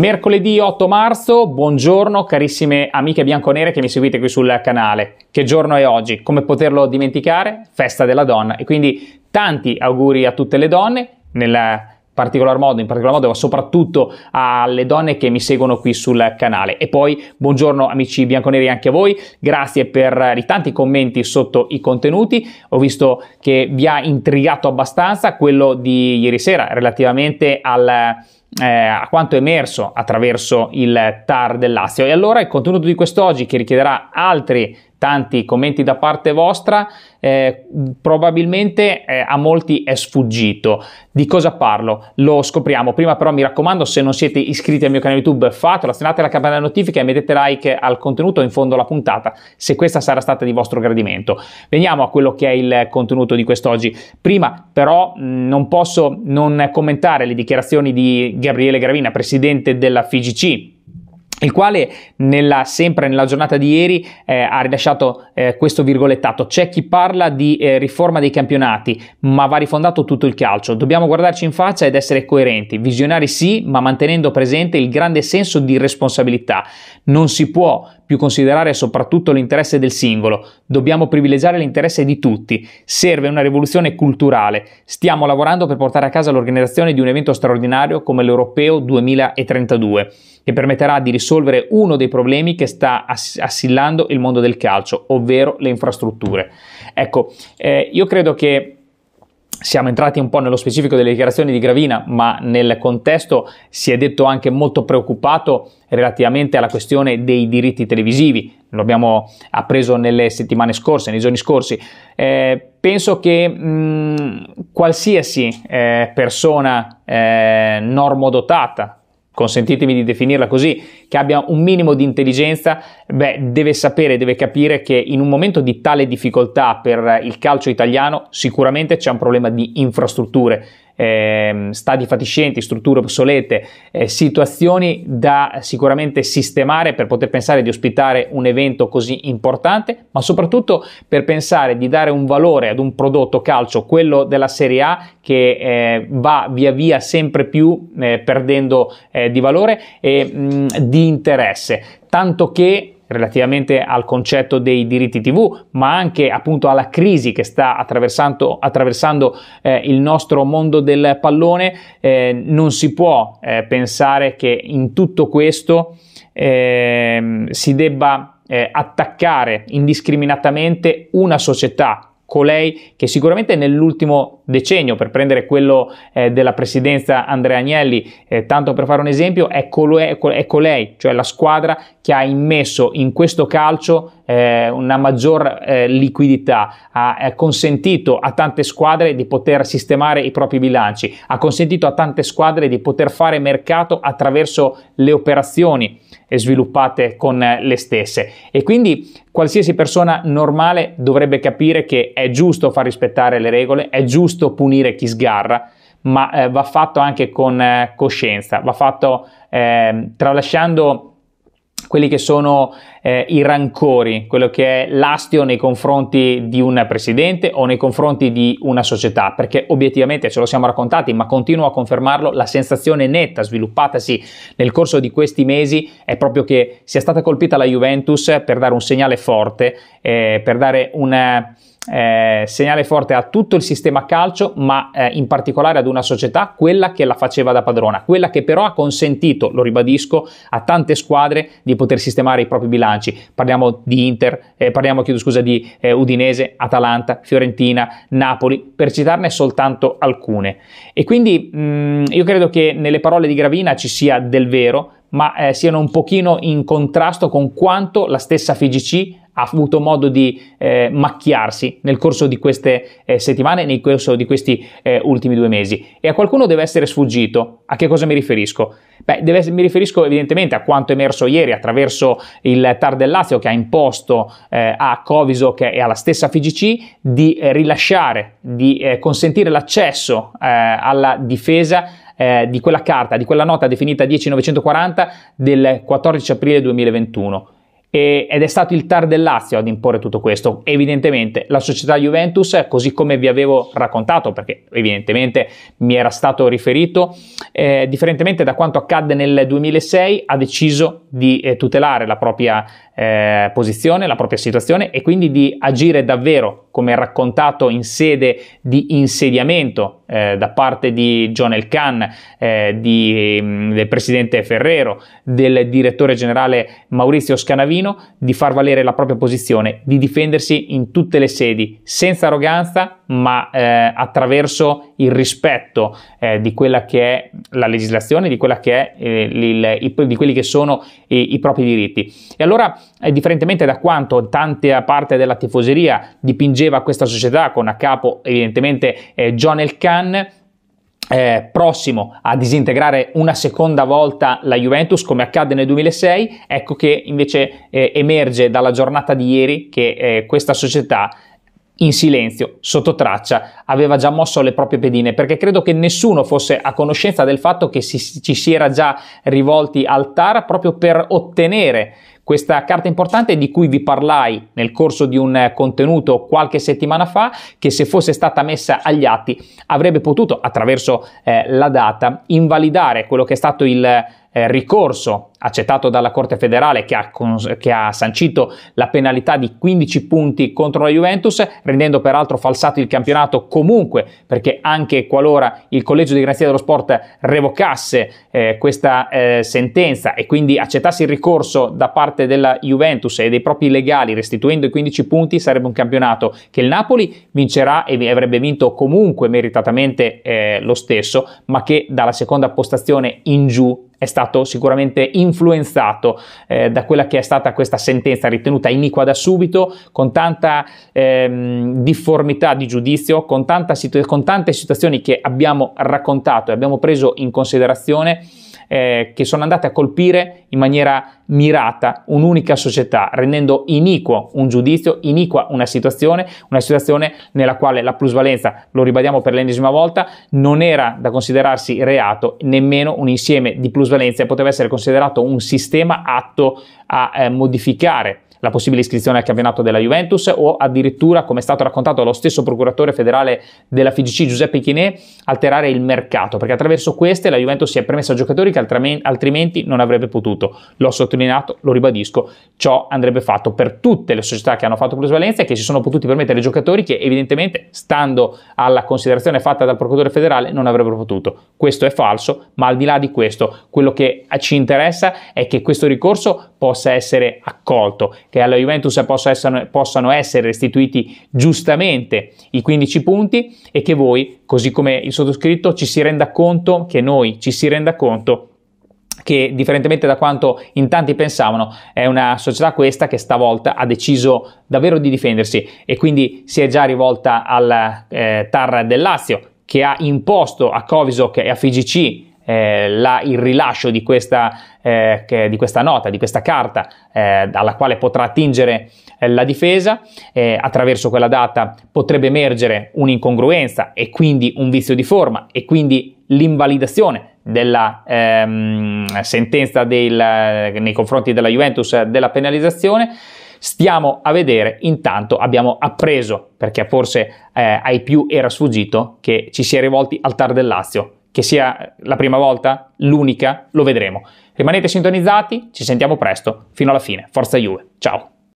Mercoledì 8 marzo, buongiorno carissime amiche bianconere che mi seguite qui sul canale. Che giorno è oggi? Come poterlo dimenticare? Festa della donna e quindi tanti auguri a tutte le donne nella particolar modo, in particolar modo ma soprattutto alle donne che mi seguono qui sul canale. E poi buongiorno amici bianconeri anche a voi, grazie per eh, i tanti commenti sotto i contenuti, ho visto che vi ha intrigato abbastanza quello di ieri sera relativamente al... Eh, a quanto è emerso attraverso il TAR del Lazio E allora il contenuto di quest'oggi, che richiederà altri tanti commenti da parte vostra, eh, probabilmente eh, a molti è sfuggito. Di cosa parlo? Lo scopriamo. Prima però mi raccomando, se non siete iscritti al mio canale YouTube, fatelo, azionate la campanella notifica e mettete like al contenuto in fondo alla puntata, se questa sarà stata di vostro gradimento. Veniamo a quello che è il contenuto di quest'oggi. Prima però mm, non posso non commentare le dichiarazioni di Gabriele Gravina, presidente della FIGC il quale nella, sempre nella giornata di ieri eh, ha rilasciato eh, questo virgolettato. C'è chi parla di eh, riforma dei campionati, ma va rifondato tutto il calcio. Dobbiamo guardarci in faccia ed essere coerenti, visionari sì, ma mantenendo presente il grande senso di responsabilità. Non si può più considerare soprattutto l'interesse del singolo, dobbiamo privilegiare l'interesse di tutti. Serve una rivoluzione culturale. Stiamo lavorando per portare a casa l'organizzazione di un evento straordinario come l'Europeo 2032, che permetterà di risolvere uno dei problemi che sta assillando il mondo del calcio, ovvero le infrastrutture. Ecco, eh, io credo che siamo entrati un po' nello specifico delle dichiarazioni di Gravina, ma nel contesto si è detto anche molto preoccupato relativamente alla questione dei diritti televisivi, lo abbiamo appreso nelle settimane scorse, nei giorni scorsi. Eh, penso che mh, mm, qualsiasi eh, persona eh, normodotata, consentitemi di definirla così, che abbia un minimo di intelligenza, beh, deve sapere, deve capire che in un momento di tale difficoltà per il calcio italiano sicuramente c'è un problema di infrastrutture. Eh, stadi fatiscenti, strutture obsolete, eh, situazioni da sicuramente sistemare per poter pensare di ospitare un evento così importante, ma soprattutto per pensare di dare un valore ad un prodotto calcio, quello della Serie A, che eh, va via via sempre più eh, perdendo eh, di valore e mh, di di interesse, tanto che relativamente al concetto dei diritti TV, ma anche appunto alla crisi che sta attraversando, attraversando eh, il nostro mondo del pallone, eh, non si può eh, pensare che in tutto questo ehm, si debba eh, attaccare indiscriminatamente una società, colei che sicuramente nell'ultimo decennio, per prendere quello eh, della presidenza Andrea Agnelli, eh, tanto per fare un esempio, è, colei, è colei, cioè la squadra che ha immesso in questo calcio eh, una maggior eh, liquidità, ha, consentito a tante squadre di poter sistemare i propri bilanci, ha consentito a tante squadre di poter fare mercato attraverso le operazioni sviluppate con eh, le stesse. E quindi qualsiasi persona normale dovrebbe capire che è giusto far rispettare le regole, è giusto giusto punire chi sgarra, ma eh, va fatto anche con eh, coscienza, va fatto eh, tralasciando quelli che sono eh, i rancori, quello che è l'astio nei confronti di un presidente o nei confronti di una società, perché obiettivamente ce lo siamo raccontati, ma continuo a confermarlo, la sensazione netta sviluppatasi nel corso di questi mesi è proprio che sia stata colpita la Juventus per dare un segnale forte, eh, per dare una eh, segnale forte a tutto il sistema calcio, ma eh, in particolare ad una società, quella che la faceva da padrona, quella che però ha consentito, lo ribadisco, a tante squadre di poter sistemare i propri bilanci. Parliamo di Inter, eh, parliamo chiedo scusa di eh, Udinese, Atalanta, Fiorentina, Napoli, per citarne soltanto alcune. E quindi mh, mm, io credo che nelle parole di Gravina ci sia del vero, ma eh, siano un pochino in contrasto con quanto la stessa FIGC ha avuto modo di eh, macchiarsi nel corso di queste eh, settimane, nel corso di questi eh, ultimi due mesi. E a qualcuno deve essere sfuggito. A che cosa mi riferisco? Beh, deve, mi riferisco evidentemente a quanto emerso ieri attraverso il TAR del Lazio che ha imposto eh, a Covisoc e alla stessa FIGC di eh, rilasciare, di eh, consentire l'accesso alla difesa eh, di quella carta, di quella nota definita 10940 del 14 aprile 2021 ed è stato il TAR del Lazio ad imporre tutto questo. Evidentemente la società Juventus, così come vi avevo raccontato, perché evidentemente mi era stato riferito, eh, differentemente da quanto accadde nel 2006, ha deciso di eh, tutelare la propria eh, posizione, la propria situazione e quindi di agire davvero come raccontato in sede di insediamento eh, da parte di John Elkann, eh, di, mm, del presidente Ferrero, del direttore generale Maurizio Scanavino, di far valere la propria posizione, di difendersi in tutte le sedi, senza arroganza ma eh, attraverso il rispetto eh, di quella che è la legislazione, di, è, eh, il, il, di quelli che sono i, i, propri diritti. E allora, eh, differentemente da quanto tanta parte della tifoseria dipingeva questa società con a capo evidentemente eh, John Elkann, eh, prossimo a disintegrare una seconda volta la Juventus come accadde nel 2006, ecco che invece eh, emerge dalla giornata di ieri che eh, questa società in silenzio, sotto traccia, aveva già mosso le proprie pedine, perché credo che nessuno fosse a conoscenza del fatto che si, ci si era già rivolti al TAR proprio per ottenere questa carta importante di cui vi parlai nel corso di un eh, contenuto qualche settimana fa, che se fosse stata messa agli atti avrebbe potuto, attraverso eh, la data, invalidare quello che è stato il eh, ricorso accettato dalla Corte federale che ha, cons- che ha, sancito la penalità di 15 punti contro la Juventus, rendendo peraltro falsato il campionato comunque, perché anche qualora il Collegio di Garanzia dello Sport revocasse eh, questa eh, sentenza e quindi accettasse il ricorso da parte della Juventus e dei propri legali restituendo i 15 punti, sarebbe un campionato che il Napoli vincerà e avrebbe vinto comunque meritatamente eh, lo stesso, ma che dalla seconda postazione in giù è stato sicuramente inferiore influenzato eh, da quella che è stata questa sentenza ritenuta iniqua da subito, con tanta ehm, difformità di giudizio, con, situ- con tante situazioni che abbiamo raccontato e abbiamo preso in considerazione eh, che sono andate a colpire in maniera mirata un'unica società, rendendo iniquo un giudizio, iniqua una situazione, una situazione nella quale la plusvalenza, lo ribadiamo per l'ennesima volta, non era da considerarsi reato, nemmeno un insieme di plusvalenze poteva essere considerato un sistema atto a eh, modificare la possibile iscrizione al campionato della Juventus o addirittura, come è stato raccontato dallo stesso procuratore federale della FIGC Giuseppe Chinè, alterare il mercato, perché attraverso queste la Juventus si è permessa a giocatori che altrimenti non avrebbe potuto. L'ho sottolineato, lo ribadisco, ciò andrebbe fatto per tutte le società che hanno fatto plusvalenza e che si sono potuti permettere giocatori che evidentemente, stando alla considerazione fatta dal procuratore federale, non avrebbero potuto. Questo è falso, ma al di là di questo, quello che ci interessa è che questo ricorso possa essere accolto che alla Juventus possa essere, possano essere restituiti giustamente i 15 punti e che voi, così come il sottoscritto, ci si renda conto, che noi ci si renda conto che differentemente da quanto in tanti pensavano, è una società questa che stavolta ha deciso davvero di difendersi e quindi si è già rivolta al eh, TAR del Lazio che ha imposto a Covisoc e a FIGC eh, la, il rilascio di questa, eh, che, di questa, nota, di questa carta eh, alla quale potrà attingere eh, la difesa, attraverso quella data potrebbe emergere un'incongruenza e quindi un vizio di forma e quindi l'invalidazione della ehm, sentenza del, eh, nei confronti della Juventus eh, della penalizzazione. Stiamo a vedere, intanto abbiamo appreso, perché forse ai più era sfuggito, che ci si è rivolti al TAR del Lazio che sia la prima volta, l'unica, lo vedremo. Rimanete sintonizzati, ci sentiamo presto, fino alla fine. Forza Juve, ciao!